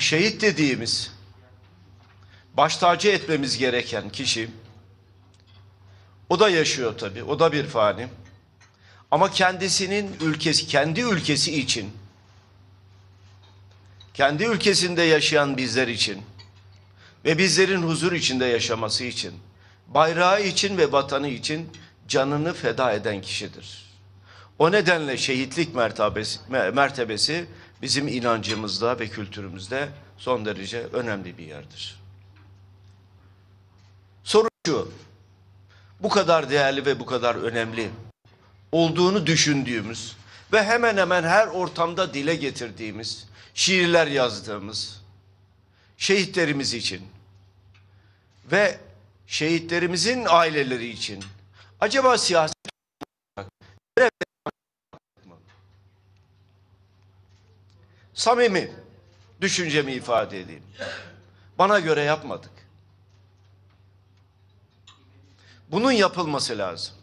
Şehit dediğimiz baş tacı etmemiz gereken kişi o da yaşıyor tabi o da bir fani ama kendisinin ülkesi kendi ülkesi için kendi ülkesinde yaşayan bizler için ve bizlerin huzur içinde yaşaması için bayrağı için ve vatanı için canını feda eden kişidir. O nedenle şehitlik mertebesi, mertebesi bizim inancımızda ve kültürümüzde son derece önemli bir yerdir. Soru şu, bu kadar değerli ve bu kadar önemli olduğunu düşündüğümüz ve hemen hemen her ortamda dile getirdiğimiz, şiirler yazdığımız şehitlerimiz için ve şehitlerimizin aileleri için acaba siyaset olarak samimi düşüncemi ifade edeyim. Bana göre yapmadık. Bunun yapılması lazım.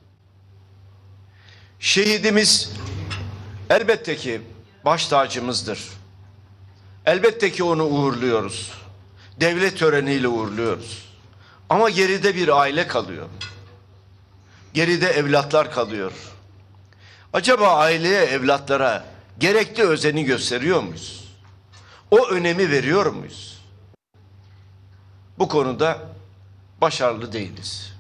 Şehidimiz elbette ki baş tacımızdır. Elbette ki onu uğurluyoruz. Devlet töreniyle uğurluyoruz. Ama geride bir aile kalıyor. Geride evlatlar kalıyor. Acaba aileye, evlatlara gerekli özeni gösteriyor muyuz? O önemi veriyor muyuz? Bu konuda başarılı değiliz.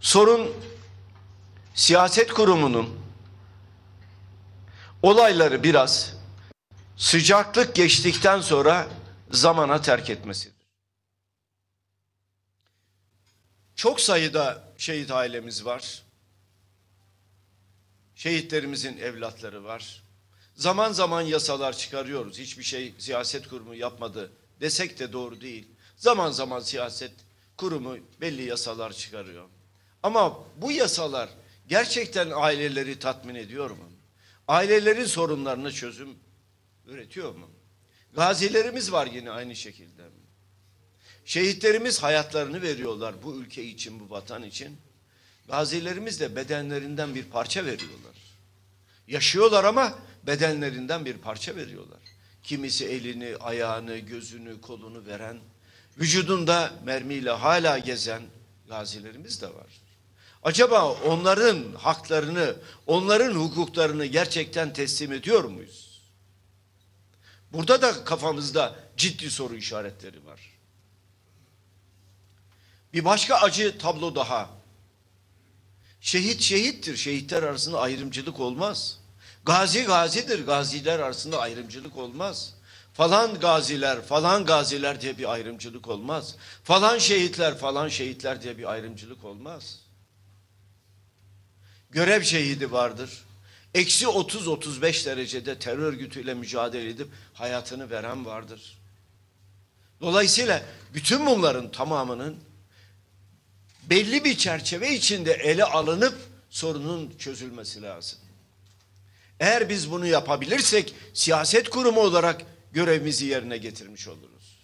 Sorun siyaset kurumunun olayları biraz sıcaklık geçtikten sonra zamana terk etmesidir. Çok sayıda şehit ailemiz var. Şehitlerimizin evlatları var. Zaman zaman yasalar çıkarıyoruz. Hiçbir şey siyaset kurumu yapmadı desek de doğru değil. Zaman zaman siyaset kurumu belli yasalar çıkarıyor. Ama bu yasalar gerçekten aileleri tatmin ediyor mu? Ailelerin sorunlarını çözüm üretiyor mu? Gazilerimiz var yine aynı şekilde. Şehitlerimiz hayatlarını veriyorlar bu ülke için, bu vatan için. Gazilerimiz de bedenlerinden bir parça veriyorlar. Yaşıyorlar ama bedenlerinden bir parça veriyorlar. Kimisi elini, ayağını, gözünü, kolunu veren, vücudunda mermiyle hala gezen gazilerimiz de var. Acaba onların haklarını, onların hukuklarını gerçekten teslim ediyor muyuz? Burada da kafamızda ciddi soru işaretleri var. Bir başka acı tablo daha Şehit şehittir. Şehitler arasında ayrımcılık olmaz. Gazi gazidir. Gaziler arasında ayrımcılık olmaz. Falan gaziler, falan gaziler diye bir ayrımcılık olmaz. Falan şehitler, falan şehitler diye bir ayrımcılık olmaz. Görev şehidi vardır. Eksi 30-35 derecede terör örgütüyle mücadele edip hayatını veren vardır. Dolayısıyla bütün bunların tamamının belli bir çerçeve içinde ele alınıp sorunun çözülmesi lazım. Eğer biz bunu yapabilirsek siyaset kurumu olarak görevimizi yerine getirmiş oluruz.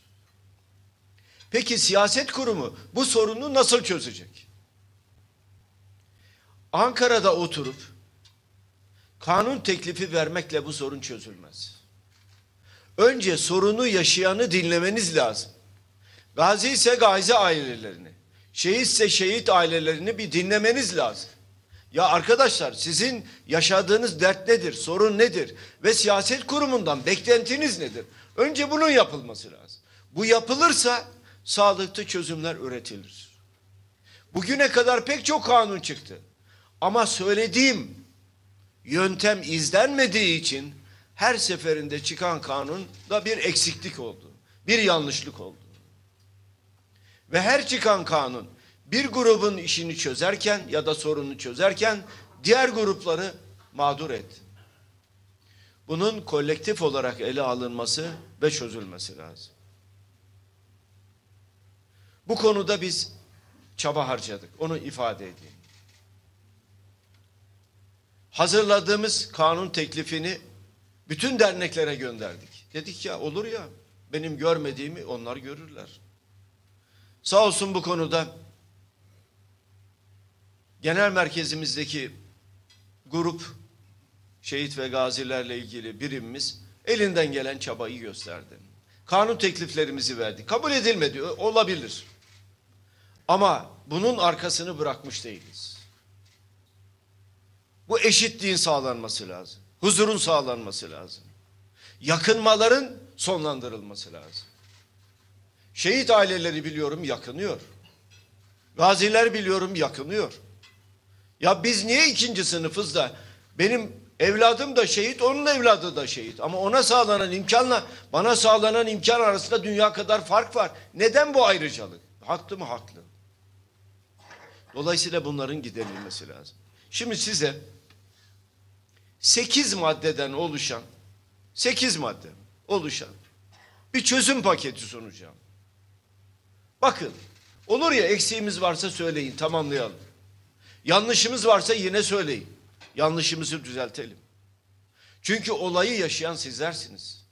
Peki siyaset kurumu bu sorunu nasıl çözecek? Ankara'da oturup kanun teklifi vermekle bu sorun çözülmez. Önce sorunu yaşayanı dinlemeniz lazım. Gazi ise gazi ailelerini, şehitse şehit ailelerini bir dinlemeniz lazım. Ya arkadaşlar sizin yaşadığınız dert nedir, sorun nedir ve siyaset kurumundan beklentiniz nedir? Önce bunun yapılması lazım. Bu yapılırsa sağlıklı çözümler üretilir. Bugüne kadar pek çok kanun çıktı. Ama söylediğim yöntem izlenmediği için her seferinde çıkan kanun da bir eksiklik oldu. Bir yanlışlık oldu. Ve her çıkan kanun bir grubun işini çözerken ya da sorunu çözerken diğer grupları mağdur et. Bunun kolektif olarak ele alınması ve çözülmesi lazım. Bu konuda biz çaba harcadık. Onu ifade edeyim. Hazırladığımız kanun teklifini bütün derneklere gönderdik. Dedik ya olur ya benim görmediğimi onlar görürler. Sağ olsun bu konuda genel merkezimizdeki grup şehit ve gazilerle ilgili birimimiz elinden gelen çabayı gösterdi. Kanun tekliflerimizi verdi. Kabul edilmedi olabilir. Ama bunun arkasını bırakmış değiliz. Bu eşitliğin sağlanması lazım. Huzurun sağlanması lazım. Yakınmaların sonlandırılması lazım. Şehit aileleri biliyorum yakınıyor. Gaziler biliyorum yakınıyor. Ya biz niye ikinci sınıfız da benim evladım da şehit, onun evladı da şehit. Ama ona sağlanan imkanla bana sağlanan imkan arasında dünya kadar fark var. Neden bu ayrıcalık? Haklı mı? Haklı. Dolayısıyla bunların giderilmesi lazım. Şimdi size sekiz maddeden oluşan, sekiz madde oluşan bir çözüm paketi sunacağım. Bakın olur ya eksiğimiz varsa söyleyin tamamlayalım. Yanlışımız varsa yine söyleyin. Yanlışımızı düzeltelim. Çünkü olayı yaşayan sizlersiniz.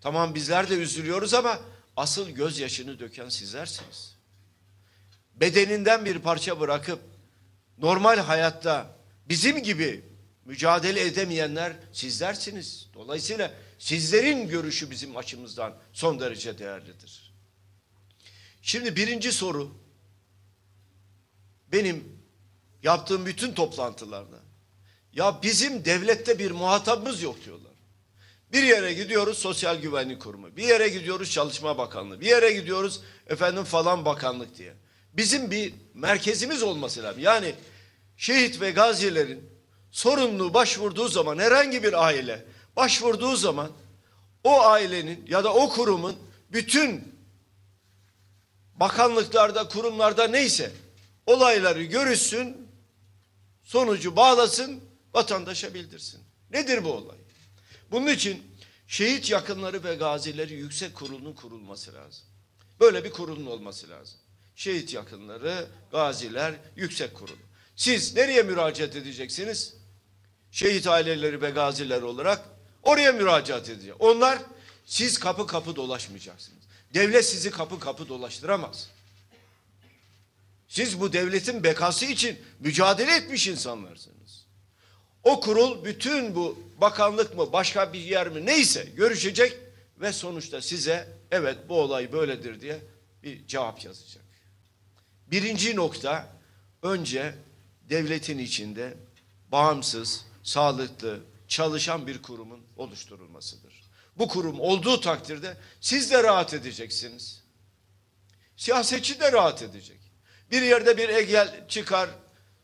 Tamam bizler de üzülüyoruz ama asıl gözyaşını döken sizlersiniz. Bedeninden bir parça bırakıp normal hayatta bizim gibi mücadele edemeyenler sizlersiniz. Dolayısıyla sizlerin görüşü bizim açımızdan son derece değerlidir. Şimdi birinci soru benim yaptığım bütün toplantılarda ya bizim devlette bir muhatabımız yok diyorlar. Bir yere gidiyoruz Sosyal Güvenlik Kurumu, bir yere gidiyoruz Çalışma Bakanlığı, bir yere gidiyoruz efendim falan bakanlık diye. Bizim bir merkezimiz olması lazım. Yani şehit ve gazilerin sorunlu başvurduğu zaman herhangi bir aile başvurduğu zaman o ailenin ya da o kurumun bütün bakanlıklarda, kurumlarda neyse olayları görüşsün, sonucu bağlasın, vatandaşa bildirsin. Nedir bu olay? Bunun için şehit yakınları ve gazileri yüksek kurulunun kurulması lazım. Böyle bir kurulun olması lazım. Şehit yakınları, gaziler, yüksek kurulu. Siz nereye müracaat edeceksiniz? Şehit aileleri ve gaziler olarak oraya müracaat edecek. Onlar siz kapı kapı dolaşmayacaksınız. Devlet sizi kapı kapı dolaştıramaz. Siz bu devletin bekası için mücadele etmiş insanlarsınız. O kurul bütün bu bakanlık mı başka bir yer mi neyse görüşecek ve sonuçta size evet bu olay böyledir diye bir cevap yazacak. Birinci nokta önce devletin içinde bağımsız, sağlıklı, çalışan bir kurumun oluşturulmasıdır bu kurum olduğu takdirde siz de rahat edeceksiniz. Siyasetçi de rahat edecek. Bir yerde bir egel çıkar,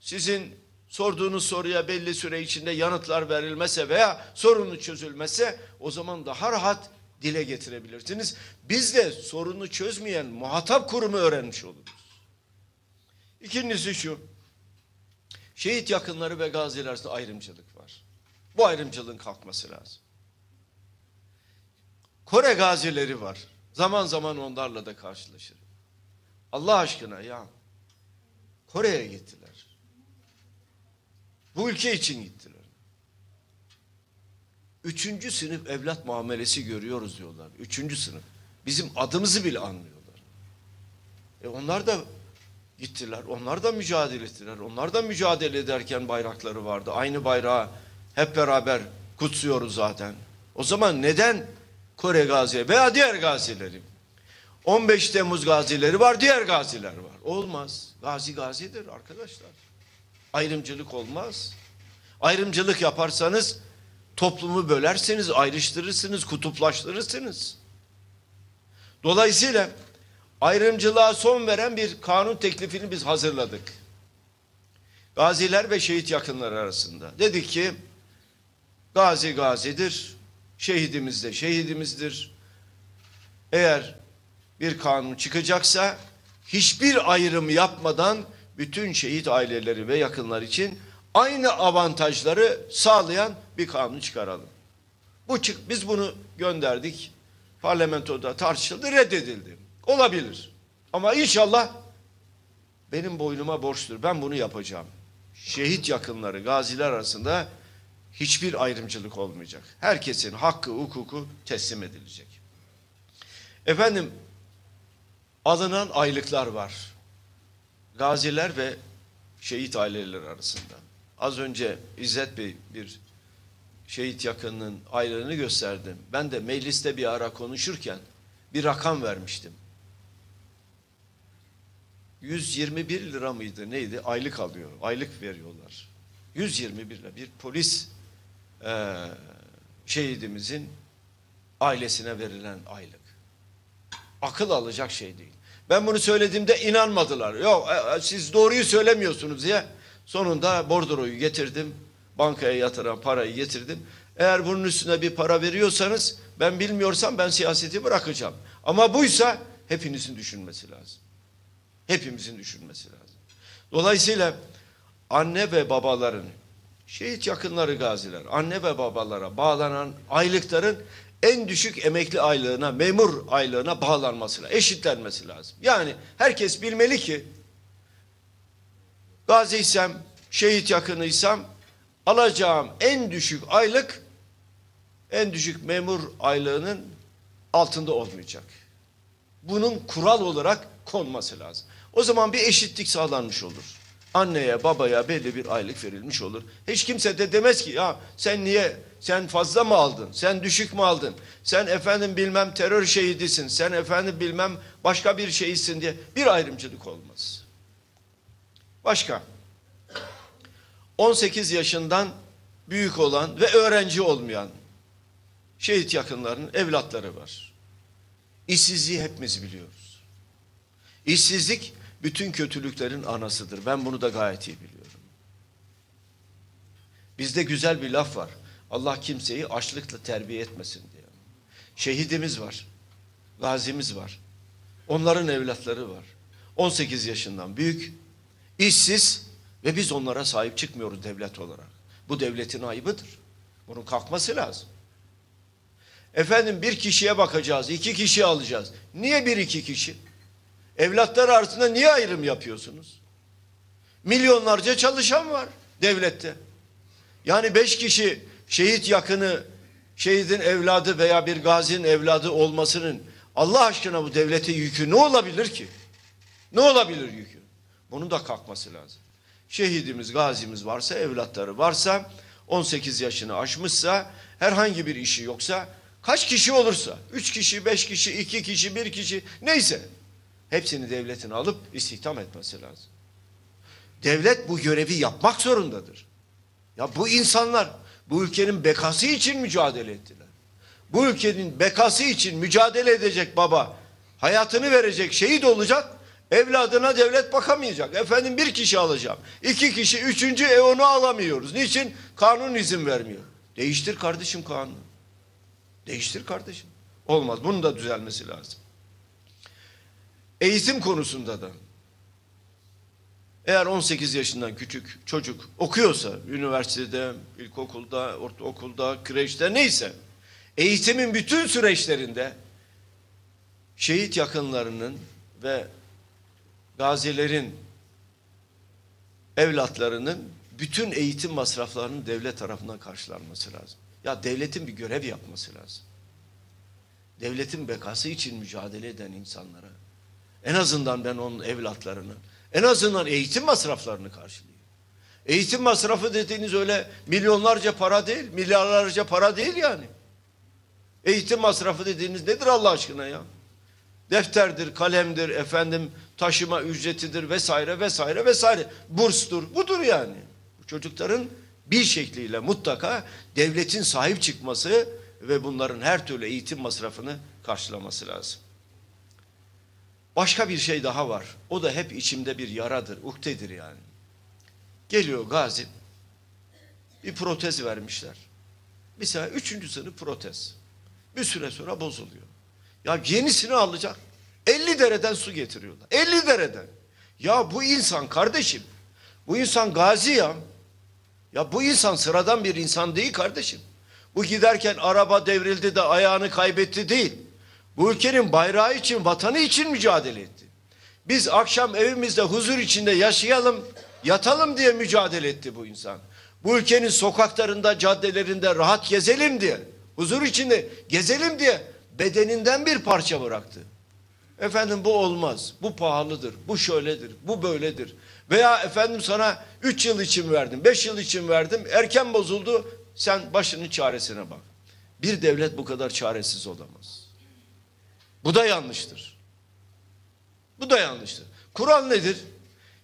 sizin sorduğunuz soruya belli süre içinde yanıtlar verilmese veya sorunu çözülmese o zaman daha rahat dile getirebilirsiniz. Biz de sorunu çözmeyen muhatap kurumu öğrenmiş oluruz. İkincisi şu, şehit yakınları ve gaziler arasında ayrımcılık var. Bu ayrımcılığın kalkması lazım. Kore gazileri var. Zaman zaman onlarla da karşılaşır. Allah aşkına ya. Kore'ye gittiler. Bu ülke için gittiler. Üçüncü sınıf evlat muamelesi görüyoruz diyorlar. Üçüncü sınıf. Bizim adımızı bile anlıyorlar. E onlar da gittiler. Onlar da mücadele ettiler. Onlar da mücadele ederken bayrakları vardı. Aynı bayrağı hep beraber kutsuyoruz zaten. O zaman neden Kore gazileri veya diğer gazileri. 15 Temmuz gazileri var, diğer gaziler var. Olmaz. Gazi gazidir arkadaşlar. Ayrımcılık olmaz. Ayrımcılık yaparsanız toplumu bölersiniz, ayrıştırırsınız, kutuplaştırırsınız. Dolayısıyla ayrımcılığa son veren bir kanun teklifini biz hazırladık. Gaziler ve şehit yakınları arasında. Dedik ki gazi gazidir, Şehidimiz de şehidimizdir. Eğer bir kanun çıkacaksa hiçbir ayrım yapmadan bütün şehit aileleri ve yakınlar için aynı avantajları sağlayan bir kanun çıkaralım. Bu çık biz bunu gönderdik. Parlamentoda tartışıldı, reddedildi. Olabilir. Ama inşallah benim boynuma borçtur. Ben bunu yapacağım. Şehit yakınları, gaziler arasında hiçbir ayrımcılık olmayacak. Herkesin hakkı, hukuku teslim edilecek. Efendim, alınan aylıklar var. Gaziler ve şehit aileleri arasında. Az önce İzzet Bey bir şehit yakınının aylığını gösterdim. Ben de mecliste bir ara konuşurken bir rakam vermiştim. 121 lira mıydı neydi? Aylık alıyor. Aylık veriyorlar. 121 lira. Bir polis e, şehidimizin ailesine verilen aylık. Akıl alacak şey değil. Ben bunu söylediğimde inanmadılar. Yok e, e, siz doğruyu söylemiyorsunuz diye. Sonunda bordroyu getirdim. Bankaya yatıran parayı getirdim. Eğer bunun üstüne bir para veriyorsanız ben bilmiyorsam ben siyaseti bırakacağım. Ama buysa hepinizin düşünmesi lazım. Hepimizin düşünmesi lazım. Dolayısıyla anne ve babaların şehit yakınları gaziler, anne ve babalara bağlanan aylıkların en düşük emekli aylığına, memur aylığına bağlanmasına, eşitlenmesi lazım. Yani herkes bilmeli ki gaziysem, şehit yakınıysam alacağım en düşük aylık en düşük memur aylığının altında olmayacak. Bunun kural olarak konması lazım. O zaman bir eşitlik sağlanmış olur anneye babaya belli bir aylık verilmiş olur. Hiç kimse de demez ki ya sen niye sen fazla mı aldın? Sen düşük mü aldın? Sen efendim bilmem terör şehidisin. Sen efendim bilmem başka bir şeysin diye bir ayrımcılık olmaz. Başka 18 yaşından büyük olan ve öğrenci olmayan şehit yakınlarının evlatları var. İşsizliği hepimiz biliyoruz. İşsizlik bütün kötülüklerin anasıdır. Ben bunu da gayet iyi biliyorum. Bizde güzel bir laf var. Allah kimseyi açlıkla terbiye etmesin diye. Şehidimiz var. Gazimiz var. Onların evlatları var. 18 yaşından büyük, işsiz ve biz onlara sahip çıkmıyoruz devlet olarak. Bu devletin ayıbıdır. Bunun kalkması lazım. Efendim bir kişiye bakacağız, iki kişi alacağız. Niye bir iki kişi? Evlatlar arasında niye ayrım yapıyorsunuz? Milyonlarca çalışan var devlette. Yani beş kişi şehit yakını, şehidin evladı veya bir gazinin evladı olmasının Allah aşkına bu devlete yükü ne olabilir ki? Ne olabilir yükü? Bunun da kalkması lazım. Şehidimiz, gazimiz varsa, evlatları varsa, 18 yaşını aşmışsa, herhangi bir işi yoksa, kaç kişi olursa, 3 kişi, 5 kişi, 2 kişi, 1 kişi neyse Hepsini devletin alıp istihdam etmesi lazım. Devlet bu görevi yapmak zorundadır. Ya bu insanlar bu ülkenin bekası için mücadele ettiler. Bu ülkenin bekası için mücadele edecek baba, hayatını verecek, şehit olacak, evladına devlet bakamayacak. Efendim bir kişi alacağım, iki kişi, üçüncü e onu alamıyoruz. Niçin? Kanun izin vermiyor. Değiştir kardeşim kanunu. Değiştir kardeşim. Olmaz. Bunun da düzelmesi lazım. Eğitim konusunda da. Eğer 18 yaşından küçük çocuk okuyorsa üniversitede, ilkokulda, ortaokulda, kreşte neyse eğitimin bütün süreçlerinde şehit yakınlarının ve gazilerin evlatlarının bütün eğitim masraflarının devlet tarafından karşılanması lazım. Ya devletin bir görev yapması lazım. Devletin bekası için mücadele eden insanlara en azından ben onun evlatlarının en azından eğitim masraflarını karşılıyor. Eğitim masrafı dediğiniz öyle milyonlarca para değil, milyarlarca para değil yani. Eğitim masrafı dediğiniz nedir Allah aşkına ya? Defterdir, kalemdir, efendim taşıma ücretidir vesaire vesaire vesaire. Burstur, budur yani. Çocukların bir şekliyle mutlaka devletin sahip çıkması ve bunların her türlü eğitim masrafını karşılaması lazım. Başka bir şey daha var. O da hep içimde bir yaradır, uktedir yani. Geliyor gazi. Bir protez vermişler. Mesela üçüncü sınıf protez. Bir süre sonra bozuluyor. Ya yenisini alacak. 50 dereden su getiriyorlar. 50 dereden. Ya bu insan kardeşim. Bu insan gazi ya. Ya bu insan sıradan bir insan değil kardeşim. Bu giderken araba devrildi de ayağını kaybetti değil. Bu ülkenin bayrağı için, vatanı için mücadele etti. Biz akşam evimizde huzur içinde yaşayalım, yatalım diye mücadele etti bu insan. Bu ülkenin sokaklarında, caddelerinde rahat gezelim diye, huzur içinde gezelim diye bedeninden bir parça bıraktı. Efendim bu olmaz, bu pahalıdır, bu şöyledir, bu böyledir. Veya efendim sana üç yıl için verdim, beş yıl için verdim, erken bozuldu, sen başının çaresine bak. Bir devlet bu kadar çaresiz olamaz. Bu da yanlıştır. Bu da yanlıştır. Kur'an nedir?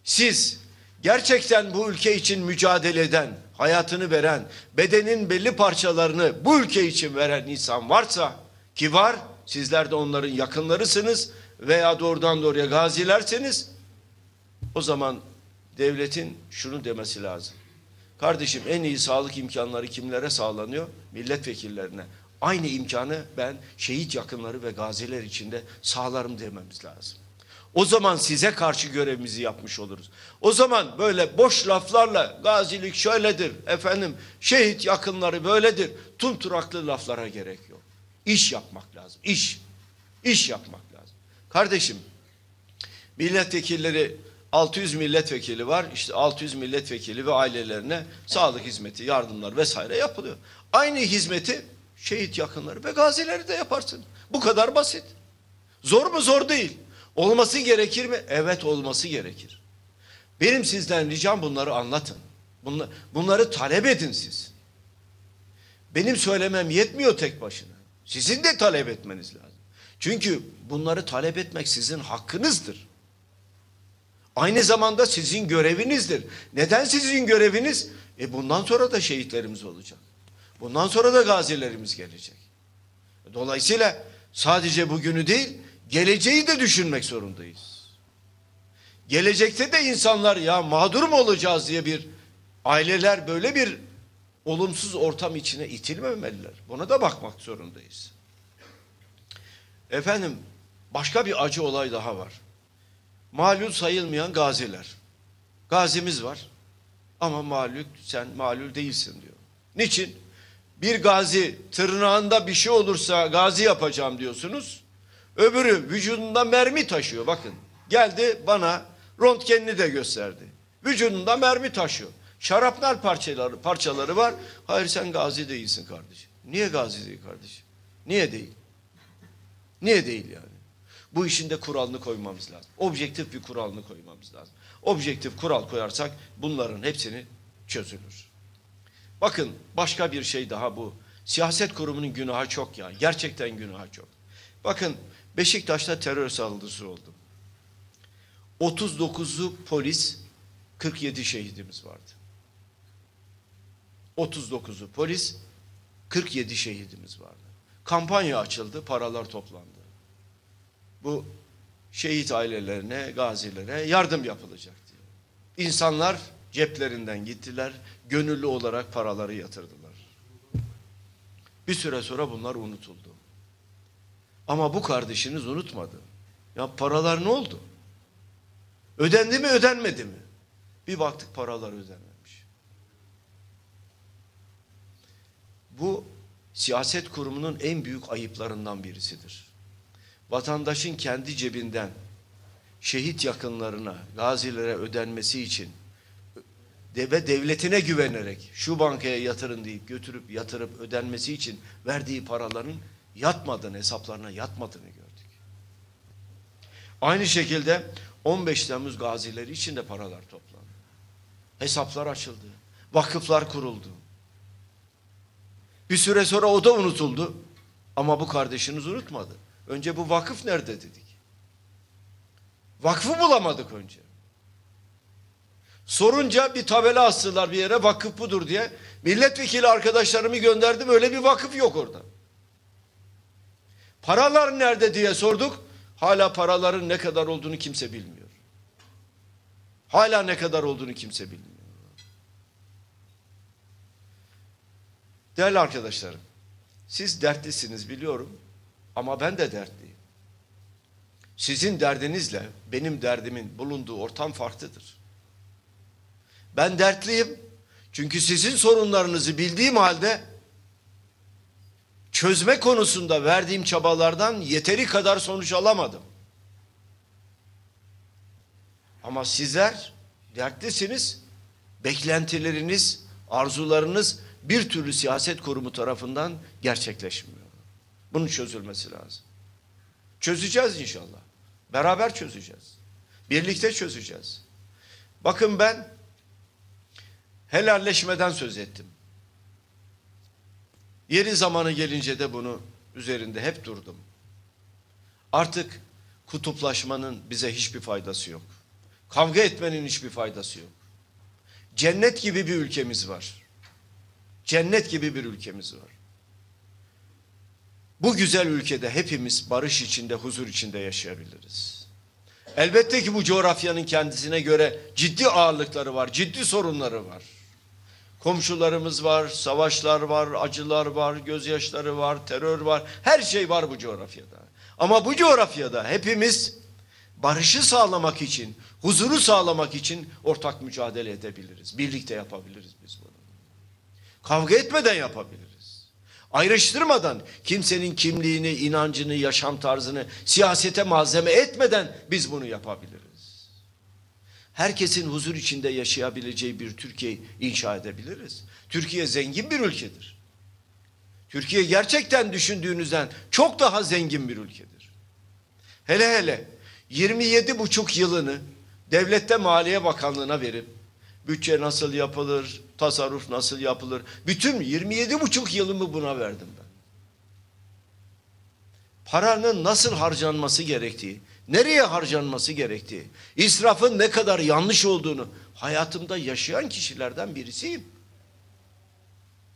Siz gerçekten bu ülke için mücadele eden, hayatını veren, bedenin belli parçalarını bu ülke için veren insan varsa ki var, sizler de onların yakınlarısınız veya doğrudan doğruya gazilerseniz o zaman devletin şunu demesi lazım. Kardeşim en iyi sağlık imkanları kimlere sağlanıyor? Milletvekillerine. Aynı imkanı ben şehit yakınları ve gaziler içinde sağlarım dememiz lazım. O zaman size karşı görevimizi yapmış oluruz. O zaman böyle boş laflarla gazilik şöyledir efendim şehit yakınları böyledir tumturaklı laflara gerek yok. İş yapmak lazım iş iş yapmak lazım. Kardeşim milletvekilleri 600 milletvekili var işte 600 milletvekili ve ailelerine sağlık hizmeti yardımlar vesaire yapılıyor. Aynı hizmeti şehit yakınları ve gazileri de yaparsın. Bu kadar basit. Zor mu? Zor değil. Olması gerekir mi? Evet olması gerekir. Benim sizden ricam bunları anlatın. Bunla, bunları talep edin siz. Benim söylemem yetmiyor tek başına. Sizin de talep etmeniz lazım. Çünkü bunları talep etmek sizin hakkınızdır. Aynı zamanda sizin görevinizdir. Neden sizin göreviniz? E bundan sonra da şehitlerimiz olacak. Bundan sonra da gazilerimiz gelecek. Dolayısıyla sadece bugünü değil, geleceği de düşünmek zorundayız. Gelecekte de insanlar ya mağdur mu olacağız diye bir aileler böyle bir olumsuz ortam içine itilmemeliler. Buna da bakmak zorundayız. Efendim başka bir acı olay daha var. Malul sayılmayan gaziler. Gazimiz var ama malul sen malul değilsin diyor. Niçin? bir gazi tırnağında bir şey olursa gazi yapacağım diyorsunuz. Öbürü vücudunda mermi taşıyor bakın. Geldi bana röntgenini de gösterdi. Vücudunda mermi taşıyor. Şarapnel parçaları, parçaları var. Hayır sen gazi değilsin kardeşim. Niye gazi değil kardeşim? Niye değil? Niye değil yani? Bu işin de kuralını koymamız lazım. Objektif bir kuralını koymamız lazım. Objektif kural koyarsak bunların hepsini çözülür. Bakın başka bir şey daha bu. Siyaset kurumunun günahı çok ya. Gerçekten günahı çok. Bakın Beşiktaş'ta terör saldırısı oldu. 39'u polis, 47 şehidimiz vardı. 39'u polis, 47 şehidimiz vardı. Kampanya açıldı, paralar toplandı. Bu şehit ailelerine, gazilere yardım yapılacak diye. İnsanlar ceplerinden gittiler, gönüllü olarak paraları yatırdılar. Bir süre sonra bunlar unutuldu. Ama bu kardeşiniz unutmadı. Ya paralar ne oldu? Ödendi mi ödenmedi mi? Bir baktık paralar ödenmemiş. Bu siyaset kurumunun en büyük ayıplarından birisidir. Vatandaşın kendi cebinden şehit yakınlarına, gazilere ödenmesi için ve devletine güvenerek şu bankaya yatırın deyip götürüp yatırıp ödenmesi için verdiği paraların yatmadığını, hesaplarına yatmadığını gördük. Aynı şekilde 15 Temmuz gazileri için de paralar toplandı. Hesaplar açıldı. Vakıflar kuruldu. Bir süre sonra o da unutuldu. Ama bu kardeşiniz unutmadı. Önce bu vakıf nerede dedik. Vakfı bulamadık önce. Sorunca bir tabela astılar bir yere vakıf budur diye. Milletvekili arkadaşlarımı gönderdim öyle bir vakıf yok orada. Paralar nerede diye sorduk. Hala paraların ne kadar olduğunu kimse bilmiyor. Hala ne kadar olduğunu kimse bilmiyor. Değerli arkadaşlarım, siz dertlisiniz biliyorum ama ben de dertliyim. Sizin derdinizle benim derdimin bulunduğu ortam farklıdır. Ben dertliyim. Çünkü sizin sorunlarınızı bildiğim halde çözme konusunda verdiğim çabalardan yeteri kadar sonuç alamadım. Ama sizler dertlisiniz. Beklentileriniz, arzularınız bir türlü siyaset kurumu tarafından gerçekleşmiyor. Bunun çözülmesi lazım. Çözeceğiz inşallah. Beraber çözeceğiz. Birlikte çözeceğiz. Bakın ben helalleşmeden söz ettim. Yeri zamanı gelince de bunu üzerinde hep durdum. Artık kutuplaşmanın bize hiçbir faydası yok. Kavga etmenin hiçbir faydası yok. Cennet gibi bir ülkemiz var. Cennet gibi bir ülkemiz var. Bu güzel ülkede hepimiz barış içinde, huzur içinde yaşayabiliriz. Elbette ki bu coğrafyanın kendisine göre ciddi ağırlıkları var, ciddi sorunları var. Komşularımız var, savaşlar var, acılar var, gözyaşları var, terör var. Her şey var bu coğrafyada. Ama bu coğrafyada hepimiz barışı sağlamak için, huzuru sağlamak için ortak mücadele edebiliriz. Birlikte yapabiliriz biz bunu. Kavga etmeden yapabiliriz. Ayrıştırmadan kimsenin kimliğini, inancını, yaşam tarzını siyasete malzeme etmeden biz bunu yapabiliriz herkesin huzur içinde yaşayabileceği bir Türkiye inşa edebiliriz. Türkiye zengin bir ülkedir. Türkiye gerçekten düşündüğünüzden çok daha zengin bir ülkedir. Hele hele 27 buçuk yılını devlette Maliye Bakanlığı'na verip bütçe nasıl yapılır, tasarruf nasıl yapılır. Bütün 27 buçuk yılımı buna verdim ben. Paranın nasıl harcanması gerektiği, nereye harcanması gerektiği, israfın ne kadar yanlış olduğunu hayatımda yaşayan kişilerden birisiyim.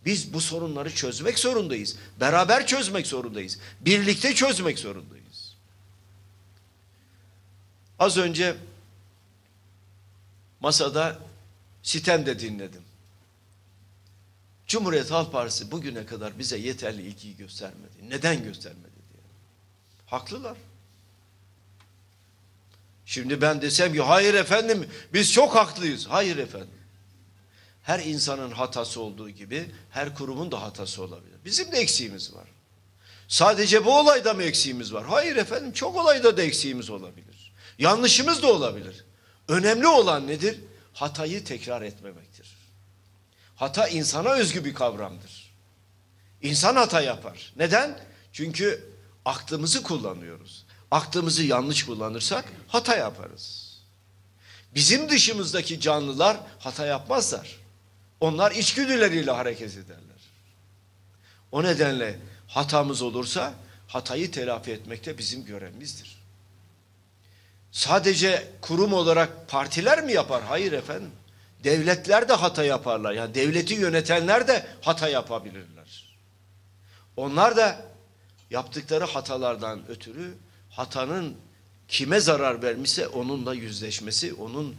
Biz bu sorunları çözmek zorundayız. Beraber çözmek zorundayız. Birlikte çözmek zorundayız. Az önce masada sitem de dinledim. Cumhuriyet Halk Partisi bugüne kadar bize yeterli ilgiyi göstermedi. Neden göstermedi diye. Haklılar. Şimdi ben desem ki hayır efendim biz çok haklıyız. Hayır efendim. Her insanın hatası olduğu gibi her kurumun da hatası olabilir. Bizim de eksiğimiz var. Sadece bu olayda mı eksiğimiz var? Hayır efendim çok olayda da eksiğimiz olabilir. Yanlışımız da olabilir. Önemli olan nedir? Hatayı tekrar etmemektir. Hata insana özgü bir kavramdır. İnsan hata yapar. Neden? Çünkü aklımızı kullanıyoruz aklımızı yanlış kullanırsak hata yaparız. Bizim dışımızdaki canlılar hata yapmazlar. Onlar içgüdüleriyle hareket ederler. O nedenle hatamız olursa hatayı telafi etmekte bizim görevimizdir. Sadece kurum olarak partiler mi yapar? Hayır efendim. Devletler de hata yaparlar. Yani devleti yönetenler de hata yapabilirler. Onlar da yaptıkları hatalardan ötürü hatanın kime zarar vermişse onunla yüzleşmesi, onun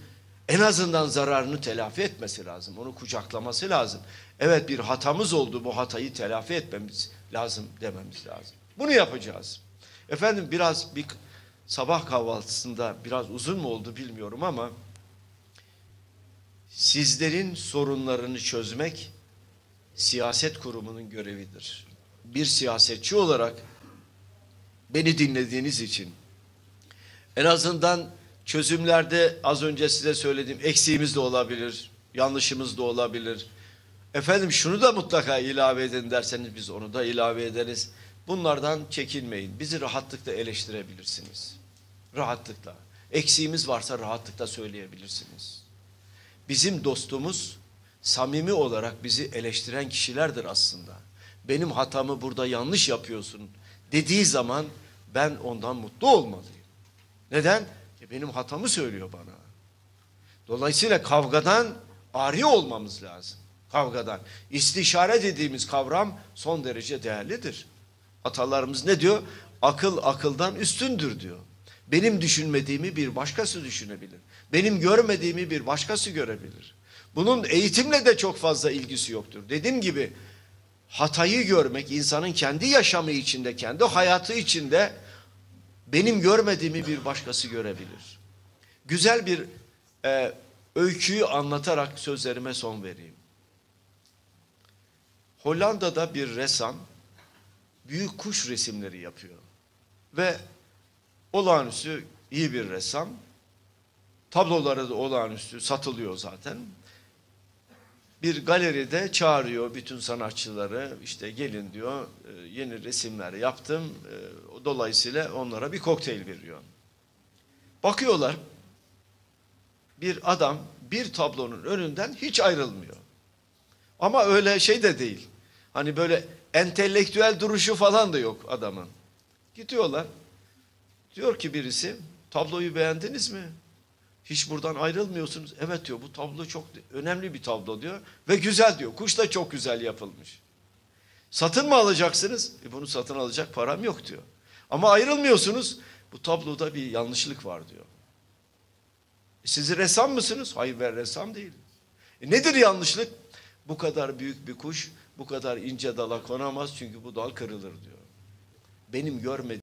en azından zararını telafi etmesi lazım. Onu kucaklaması lazım. Evet bir hatamız oldu bu hatayı telafi etmemiz lazım dememiz lazım. Bunu yapacağız. Efendim biraz bir sabah kahvaltısında biraz uzun mu oldu bilmiyorum ama sizlerin sorunlarını çözmek siyaset kurumunun görevidir. Bir siyasetçi olarak Beni dinlediğiniz için. En azından çözümlerde az önce size söylediğim eksiğimiz de olabilir, yanlışımız da olabilir. Efendim şunu da mutlaka ilave edin derseniz biz onu da ilave ederiz. Bunlardan çekinmeyin. Bizi rahatlıkla eleştirebilirsiniz. Rahatlıkla. Eksiğimiz varsa rahatlıkla söyleyebilirsiniz. Bizim dostumuz samimi olarak bizi eleştiren kişilerdir aslında. Benim hatamı burada yanlış yapıyorsun dediği zaman ben ondan mutlu olmalıyım. Neden? E benim hatamı söylüyor bana. Dolayısıyla kavgadan ari olmamız lazım. Kavgadan. İstişare dediğimiz kavram son derece değerlidir. Atalarımız ne diyor? Akıl akıldan üstündür diyor. Benim düşünmediğimi bir başkası düşünebilir. Benim görmediğimi bir başkası görebilir. Bunun eğitimle de çok fazla ilgisi yoktur. Dediğim gibi hatayı görmek insanın kendi yaşamı içinde, kendi hayatı içinde benim görmediğimi bir başkası görebilir. Güzel bir e, öyküyü anlatarak sözlerime son vereyim. Hollanda'da bir ressam büyük kuş resimleri yapıyor. Ve olağanüstü iyi bir ressam. Tabloları da olağanüstü satılıyor zaten bir galeride çağırıyor bütün sanatçıları işte gelin diyor e, yeni resimler yaptım e, dolayısıyla onlara bir kokteyl veriyor. Bakıyorlar bir adam bir tablonun önünden hiç ayrılmıyor. Ama öyle şey de değil. Hani böyle entelektüel duruşu falan da yok adamın. Gidiyorlar. Diyor ki birisi tabloyu beğendiniz mi? hiç buradan ayrılmıyorsunuz. Evet diyor bu tablo çok önemli bir tablo diyor. Ve güzel diyor. Kuş da çok güzel yapılmış. Satın mı alacaksınız? E bunu satın alacak param yok diyor. Ama ayrılmıyorsunuz. Bu tabloda bir yanlışlık var diyor. E siz ressam mısınız? Hayır ben ressam değilim. E nedir yanlışlık? Bu kadar büyük bir kuş bu kadar ince dala konamaz çünkü bu dal kırılır diyor. Benim görmediğim